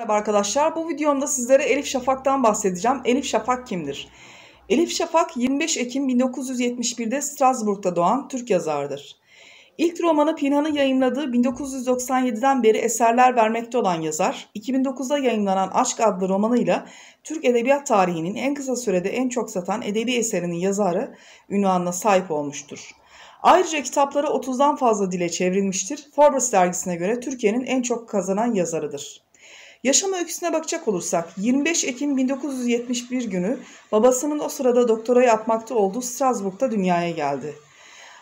Merhaba arkadaşlar, bu videomda sizlere Elif Şafak'tan bahsedeceğim. Elif Şafak kimdir? Elif Şafak 25 Ekim 1971'de Strasbourg'da doğan Türk yazardır. İlk romanı Pinhan'ın yayımladığı 1997'den beri eserler vermekte olan yazar, 2009'da yayınlanan Aşk adlı romanıyla Türk edebiyat tarihinin en kısa sürede en çok satan edebi eserinin yazarı ünvanına sahip olmuştur. Ayrıca kitapları 30'dan fazla dile çevrilmiştir. Forbes dergisine göre Türkiye'nin en çok kazanan yazarıdır. Yaşam öyküsüne bakacak olursak 25 Ekim 1971 günü babasının o sırada doktora yapmakta olduğu Strasbourg'da dünyaya geldi.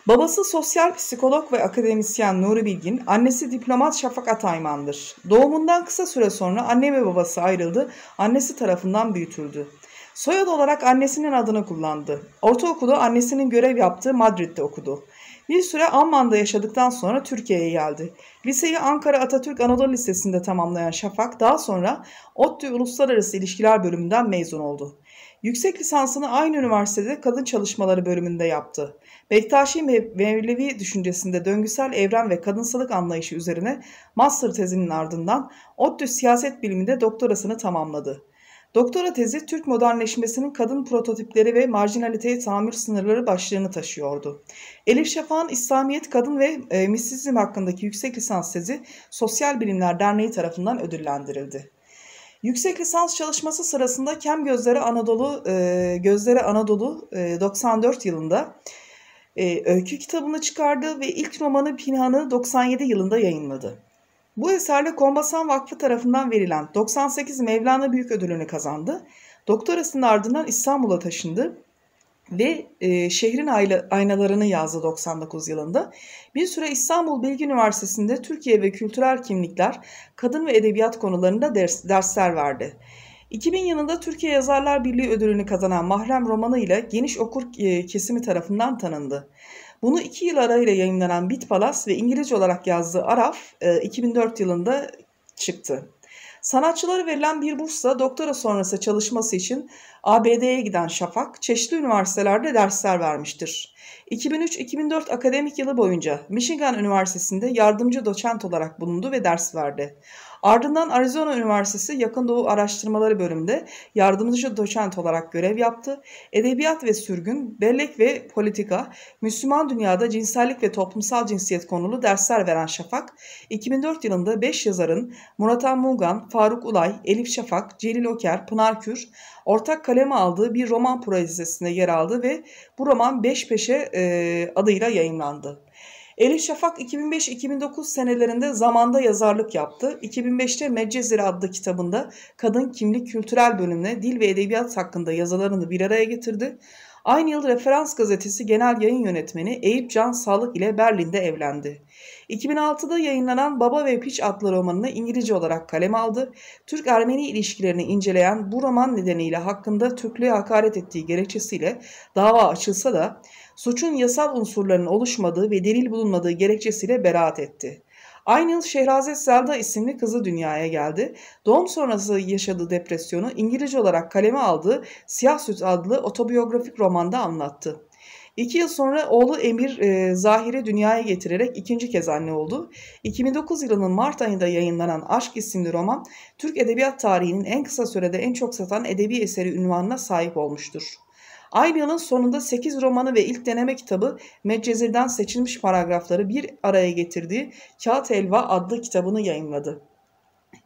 Babası sosyal psikolog ve akademisyen Nuri Bilgin, annesi diplomat Şafak Atayman'dır. Doğumundan kısa süre sonra anne ve babası ayrıldı, annesi tarafından büyütüldü. Soyad olarak annesinin adını kullandı. Ortaokulu annesinin görev yaptığı Madrid'de okudu. Bir süre Amman'da yaşadıktan sonra Türkiye'ye geldi. Liseyi Ankara Atatürk Anadolu Lisesi'nde tamamlayan Şafak daha sonra ODTÜ Uluslararası İlişkiler bölümünden mezun oldu. Yüksek lisansını aynı üniversitede kadın çalışmaları bölümünde yaptı. Bektaşi Mevlevi düşüncesinde döngüsel evren ve kadınsalık anlayışı üzerine master tezinin ardından ODTÜ siyaset biliminde doktorasını tamamladı. Doktora tezi Türk modernleşmesinin kadın prototipleri ve marjinaliteye tamir sınırları başlığını taşıyordu. Elif Şafak'ın İslamiyet Kadın ve e, Misizm hakkındaki yüksek lisans tezi Sosyal Bilimler Derneği tarafından ödüllendirildi. Yüksek lisans çalışması sırasında Kem Gözleri Anadolu e, Gözleri Anadolu e, 94 yılında e, öykü kitabını çıkardı ve ilk romanı Pinhan'ı 97 yılında yayınladı. Bu eserle Kombasan Vakfı tarafından verilen 98 Mevlana Büyük Ödülünü kazandı. Doktorasının ardından İstanbul'a taşındı ve e, şehrin ayla, aynalarını yazdı 99 yılında. Bir süre İstanbul Bilgi Üniversitesi'nde Türkiye ve Kültürel Kimlikler, Kadın ve Edebiyat konularında ders, dersler verdi. 2000 yılında Türkiye Yazarlar Birliği ödülünü kazanan Mahrem romanı ile geniş okur e, kesimi tarafından tanındı. Bunu iki yıl arayla yayınlanan Bit Palas ve İngilizce olarak yazdığı Araf 2004 e, yılında çıktı. Sanatçılara verilen bir bursla doktora sonrası çalışması için ABD'ye giden Şafak çeşitli üniversitelerde dersler vermiştir. 2003-2004 akademik yılı boyunca Michigan Üniversitesi'nde yardımcı doçent olarak bulundu ve ders verdi. Ardından Arizona Üniversitesi Yakın Doğu Araştırmaları bölümünde yardımcı doçent olarak görev yaptı. Edebiyat ve sürgün, bellek ve politika, Müslüman dünyada cinsellik ve toplumsal cinsiyet konulu dersler veren Şafak, 2004 yılında 5 yazarın Murat Mungan, Faruk Ulay, Elif Şafak, Celil Oker, Pınar Kür ortak kaleme aldığı bir roman projesinde yer aldı ve bu roman Beş Peşe e, adıyla yayınlandı. Elif Şafak 2005-2009 senelerinde zamanda yazarlık yaptı. 2005'te Medcezir adlı kitabında kadın kimlik kültürel bölümüne dil ve edebiyat hakkında yazılarını bir araya getirdi. Aynı yıl Referans Gazetesi Genel Yayın Yönetmeni Eyüp Can Sağlık ile Berlin'de evlendi. 2006'da yayınlanan Baba ve Piç adlı romanını İngilizce olarak kaleme aldı. Türk-Ermeni ilişkilerini inceleyen bu roman nedeniyle hakkında Türklüğe hakaret ettiği gerekçesiyle dava açılsa da suçun yasal unsurlarının oluşmadığı ve delil bulunmadığı gerekçesiyle beraat etti. Aynı yıl Şehrazet Selda isimli kızı dünyaya geldi. Doğum sonrası yaşadığı depresyonu İngilizce olarak kaleme aldığı Siyah Süt adlı otobiyografik romanda anlattı. İki yıl sonra oğlu Emir e, Zahir'i dünyaya getirerek ikinci kez anne oldu. 2009 yılının Mart ayında yayınlanan Aşk isimli roman, Türk edebiyat tarihinin en kısa sürede en çok satan edebi eseri ünvanına sahip olmuştur. Aynı yılın sonunda 8 romanı ve ilk deneme kitabı Medcezir'den seçilmiş paragrafları bir araya getirdiği Kağıt Elva adlı kitabını yayınladı.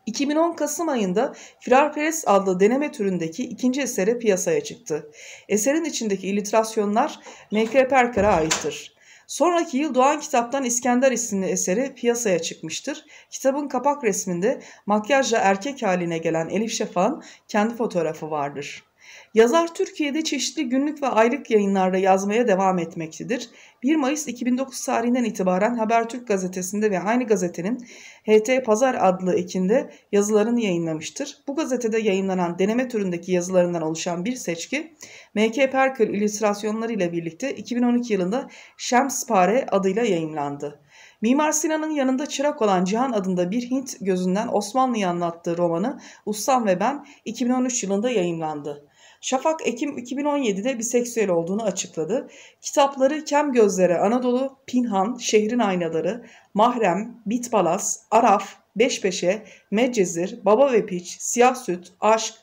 2010 Kasım ayında "Firar Firarperest adlı deneme türündeki ikinci eseri piyasaya çıktı. Eserin içindeki illüstrasyonlar Mekre Perkar'a aittir. Sonraki yıl Doğan Kitap'tan İskender isimli eseri piyasaya çıkmıştır. Kitabın kapak resminde makyajla erkek haline gelen Elif Şefan kendi fotoğrafı vardır. Yazar Türkiye'de çeşitli günlük ve aylık yayınlarda yazmaya devam etmektedir. 1 Mayıs 2009 tarihinden itibaren Habertürk gazetesinde ve aynı gazetenin HT Pazar adlı ekinde yazılarını yayınlamıştır. Bu gazetede yayınlanan deneme türündeki yazılarından oluşan bir seçki M.K. Perkül illüstrasyonları ile birlikte 2012 yılında Şemspare adıyla yayınlandı. Mimar Sinan'ın yanında çırak olan Cihan adında bir Hint gözünden Osmanlı'yı anlattığı romanı Ustam ve Ben 2013 yılında yayınlandı. Şafak Ekim 2017'de biseksüel olduğunu açıkladı. Kitapları Kem Gözlere Anadolu, Pinhan, Şehrin Aynaları, Mahrem, Bit Palas, Araf, Beş Peşe, Medcezir, Baba ve Piç, Siyah Süt, Aşk,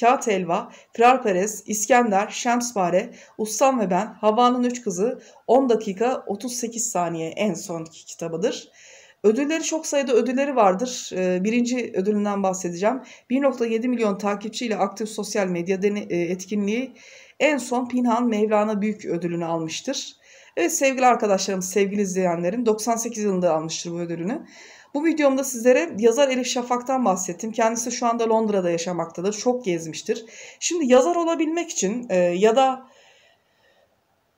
Kağıt Elva, Firarperes, İskender, Şemspare, Ustam ve Ben, Havanın Üç Kızı 10 dakika 38 saniye en sonki kitabıdır. Ödülleri çok sayıda ödülleri vardır. Ee, birinci ödülünden bahsedeceğim. 1.7 milyon takipçiyle aktif sosyal medya e, etkinliği en son Pinhan Mevlana Büyük ödülünü almıştır. Evet sevgili arkadaşlarım, sevgili izleyenlerim 98 yılında almıştır bu ödülünü. Bu videomda sizlere yazar Elif Şafak'tan bahsettim. Kendisi şu anda Londra'da yaşamaktadır. Çok gezmiştir. Şimdi yazar olabilmek için e, ya da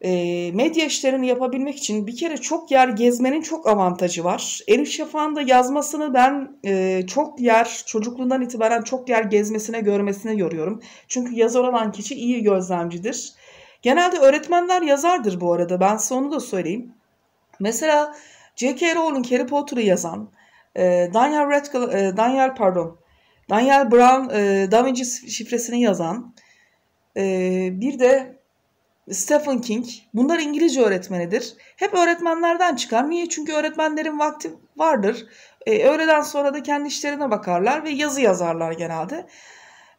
e, medya işlerini yapabilmek için bir kere çok yer gezmenin çok avantajı var. Elif Şafak'ın da yazmasını ben e, çok yer, çocukluğundan itibaren çok yer gezmesine, görmesine yoruyorum. Çünkü yazar olan kişi iyi gözlemcidir. Genelde öğretmenler yazardır bu arada. Ben size onu da söyleyeyim. Mesela J.K. Rowling Harry Potter'ı yazan, e, Daniel Radcliffe, e, Daniel pardon, Daniel Brown e, Da Vinci şifresini yazan, e, bir de Stephen King. Bunlar İngilizce öğretmenidir. Hep öğretmenlerden çıkar. Niye? Çünkü öğretmenlerin vakti vardır. E, öğleden sonra da kendi işlerine bakarlar ve yazı yazarlar genelde.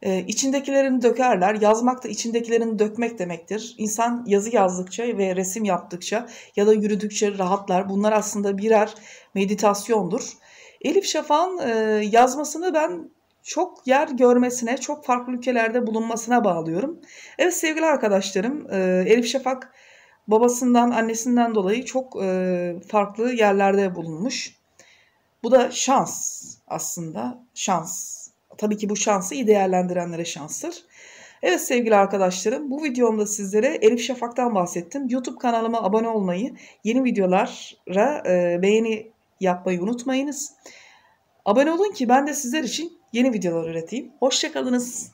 E, içindekilerini dökerler. Yazmak da içindekilerini dökmek demektir. İnsan yazı yazdıkça ve resim yaptıkça ya da yürüdükçe rahatlar. Bunlar aslında birer meditasyondur. Elif Şafak'ın e, yazmasını ben çok yer görmesine, çok farklı ülkelerde bulunmasına bağlıyorum. Evet sevgili arkadaşlarım, e, Elif Şafak babasından, annesinden dolayı çok e, farklı yerlerde bulunmuş. Bu da şans aslında, şans. Tabii ki bu şansı iyi değerlendirenlere şanstır. Evet sevgili arkadaşlarım bu videomda sizlere Elif Şafak'tan bahsettim. YouTube kanalıma abone olmayı, yeni videolara e, beğeni yapmayı unutmayınız. Abone olun ki ben de sizler için yeni videolar üreteyim. Hoşçakalınız.